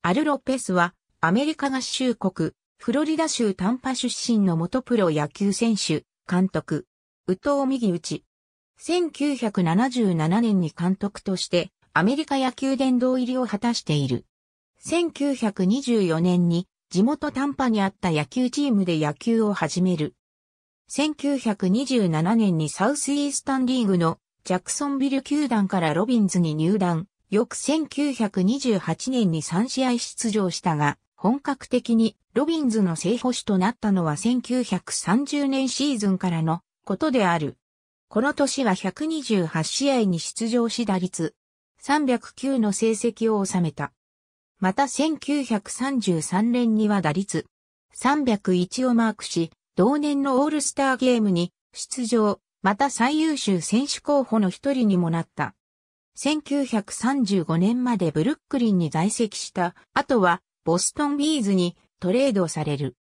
アル・ロペスは、アメリカ合衆国、フロリダ州タンパ出身の元プロ野球選手、監督、宇藤右内。1977年に監督として、アメリカ野球殿堂入りを果たしている。1924年に、地元タンパにあった野球チームで野球を始める。1927年にサウスイースタンリーグのジャクソンビル球団からロビンズに入団。翌1928年に3試合出場したが、本格的にロビンズの正捕手となったのは1930年シーズンからのことである。この年は128試合に出場し打率309の成績を収めた。また1933年には打率301をマークし、同年のオールスターゲームに出場、また最優秀選手候補の一人にもなった。1935年までブルックリンに在籍した後はボストンビーズにトレードされる。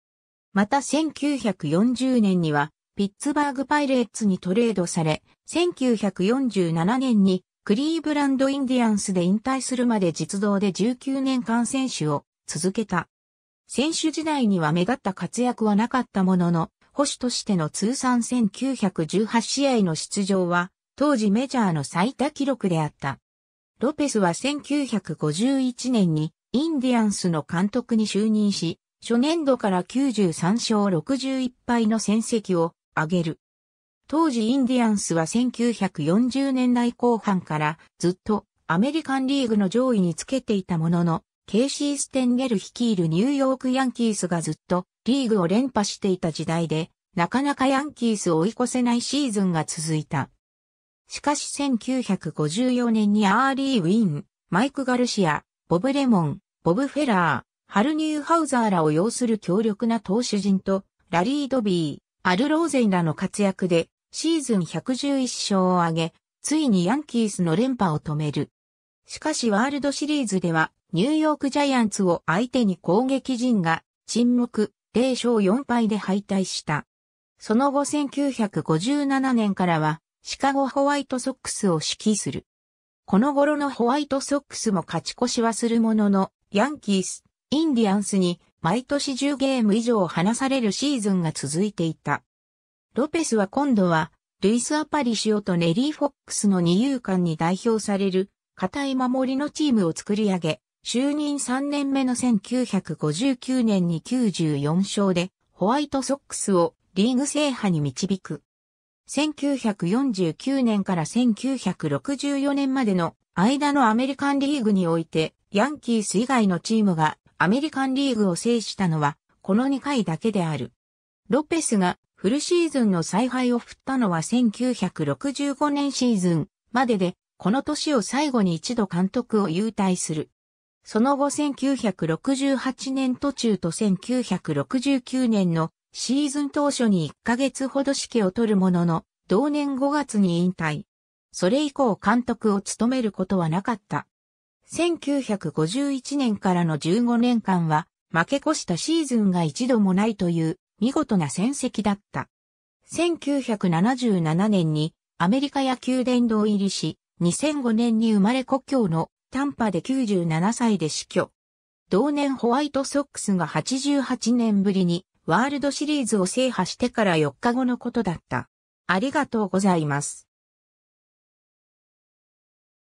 また1940年にはピッツバーグパイレーツにトレードされ、1947年にクリーブランドインディアンスで引退するまで実動で19年間選手を続けた。選手時代には目立った活躍はなかったものの、保守としての通算1918試合の出場は当時メジャーの最多記録であった。ロペスは1951年にインディアンスの監督に就任し、初年度から93勝61敗の戦績を上げる。当時インディアンスは1940年代後半からずっとアメリカンリーグの上位につけていたものの、ケイシー・ステンゲル率いるニューヨークヤンキースがずっとリーグを連覇していた時代で、なかなかヤンキースを追い越せないシーズンが続いた。しかし1954年にアーリー・ウィン、マイク・ガルシア、ボブ・レモン、ボブ・フェラー、ハル・ニューハウザーらを擁する強力な投手陣と、ラリー・ドビー、アル・ローゼンらの活躍で、シーズン111勝を挙げ、ついにヤンキースの連覇を止める。しかしワールドシリーズでは、ニューヨークジャイアンツを相手に攻撃陣が、沈黙、0勝4敗で敗退した。その後1957年からは、シカゴホワイトソックスを指揮する。この頃のホワイトソックスも勝ち越しはするものの、ヤンキース、インディアンスに毎年10ゲーム以上離されるシーズンが続いていた。ロペスは今度は、ルイス・アパリシオとネリー・フォックスの二遊間に代表される、固い守りのチームを作り上げ、就任3年目の1959年に94勝で、ホワイトソックスをリーグ制覇に導く。1949年から1964年までの間のアメリカンリーグにおいて、ヤンキース以外のチームがアメリカンリーグを制したのは、この2回だけである。ロペスがフルシーズンの采配を振ったのは1965年シーズンまでで、この年を最後に一度監督を優退する。その後1968年途中と1969年のシーズン当初に1ヶ月ほど指揮を取るものの、同年5月に引退。それ以降監督を務めることはなかった。1951年からの15年間は、負け越したシーズンが一度もないという見事な戦績だった。1977年にアメリカ野球殿堂入りし、2005年に生まれ故郷のタンパで97歳で死去。同年ホワイトソックスが88年ぶりにワールドシリーズを制覇してから4日後のことだった。ありがとうございます。